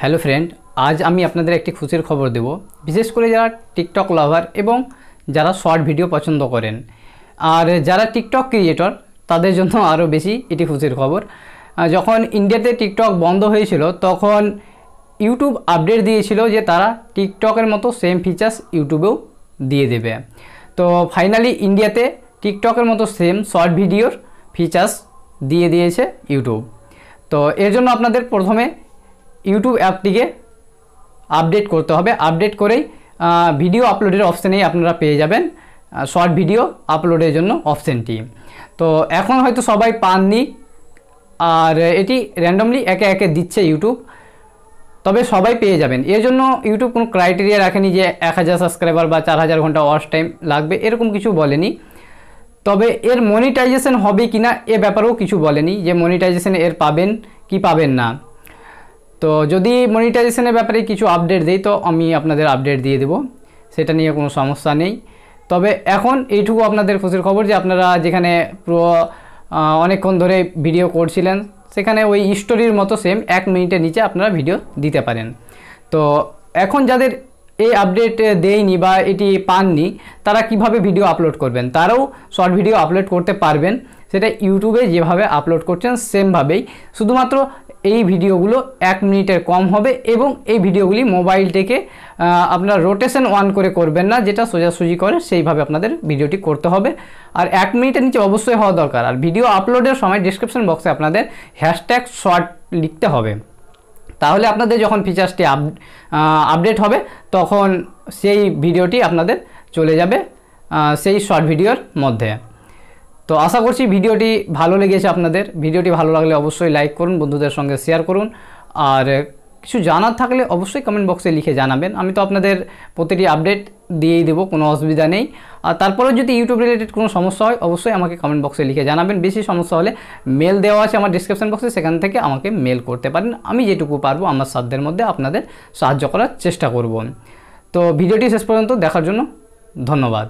hello friend আজ আমি আপনাদের একটি খুশির খবর দেব বিশেষ করে যারা টিকটক লাভার এবং যারা শর্ট ভিডিও পছন্দ করেন আর যারা টিকটক ক্রিয়েটর তাদের জন্য আরও বেশি এটি খুশির খবর যখন ইন্ডিয়াতে টিকটক বন্ধ হয়েছিল তখন ইউটিউব আপডেট দিয়েছিল যে তারা টিকটকের মতো সেম ফিচার্স ইউটিউবেও দিয়ে দেবে তো ফাইনালি ইন্ডিয়াতে টিকটকের মতো সেম শর্ট ভিডিওর ফিচার্স দিয়ে দিয়েছে ইউটিউব তো এর জন্য আপনাদের প্রথমে ইউটিউব অ্যাপটিকে আপডেট করতে হবে আপডেট করেই ভিডিও আপলোডের অপশানেই আপনারা পেয়ে যাবেন শর্ট ভিডিও আপলোডের জন্য অপশানটি তো এখন হয়তো সবাই পাননি আর এটি র্যান্ডমলি একে একে দিচ্ছে ইউটিউব তবে সবাই পেয়ে যাবেন এর জন্য ইউটিউব কোনো ক্রাইটেরিয়া রাখেনি যে এক হাজার সাবস্ক্রাইবার বা চার হাজার ঘন্টা ওয়াচ টাইম লাগবে এরকম কিছু বলেনি তবে এর মনিটাইজেশন হবে কি না এ ব্যাপারেও কিছু বলেনি যে মনিটাইজেশন এর পাবেন কি পাবেন না তো যদি মনিটাইজেশনের ব্যাপারে কিছু আপডেট দেই তো আমি আপনাদের আপডেট দিয়ে দেব সেটা নিয়ে কোনো সমস্যা নেই তবে এখন এইটুকু আপনাদের খুশির খবর যে আপনারা যেখানে পুরো অনেকক্ষণ ধরে ভিডিও করছিলেন সেখানে ওই স্টোরির মতো সেম এক মিনিটের নিচে আপনারা ভিডিও দিতে পারেন তো এখন যাদের এই আপডেট দেয়নি বা এটি পাননি তারা কিভাবে ভিডিও আপলোড করবেন তারাও শর্ট ভিডিও আপলোড করতে পারবেন সেটা ইউটিউবে যেভাবে আপলোড করছেন সেমভাবেই শুধুমাত্র এই ভিডিওগুলো এক মিনিটের কম হবে এবং এই ভিডিওগুলি মোবাইল থেকে আপনারা রোটেশন অন করে করবেন না যেটা সোজাসুজি করে সেইভাবে আপনাদের ভিডিওটি করতে হবে আর এক মিনিটের নিচে অবশ্যই হওয়া দরকার আর ভিডিও আপলোডের সময় ডিসক্রিপশন বক্সে আপনাদের হ্যাশট্যাগ শর্ট লিখতে হবে তাহলে আপনাদের যখন ফিচার্সটি আপ আপডেট হবে তখন সেই ভিডিওটি আপনাদের চলে যাবে সেই শর্ট ভিডিওর মধ্যে তো আশা করছি ভিডিওটি ভালো লেগেছে আপনাদের ভিডিওটি ভালো লাগলে অবশ্যই লাইক করুন বন্ধুদের সঙ্গে শেয়ার করুন আর কিছু জানার থাকলে অবশ্যই কমেন্ট বক্সে লিখে জানাবেন আমি তো আপনাদের প্রতিটি আপডেট দিয়েই দেবো কোনো অসুবিধা নেই আর তারপরেও যদি ইউটিউব রিলেটেড কোনো সমস্যা হয় অবশ্যই আমাকে কমেন্ট বক্সে লিখে জানাবেন বেশি সমস্যা হলে মেল দেওয়া আছে আমার ডিসক্রিপশান বক্সে সেখান থেকে আমাকে মেল করতে পারেন আমি যেটুকু পারবো আমার সাধ্যের মধ্যে আপনাদের সাহায্য করার চেষ্টা করব তো ভিডিওটি শেষ পর্যন্ত দেখার জন্য ধন্যবাদ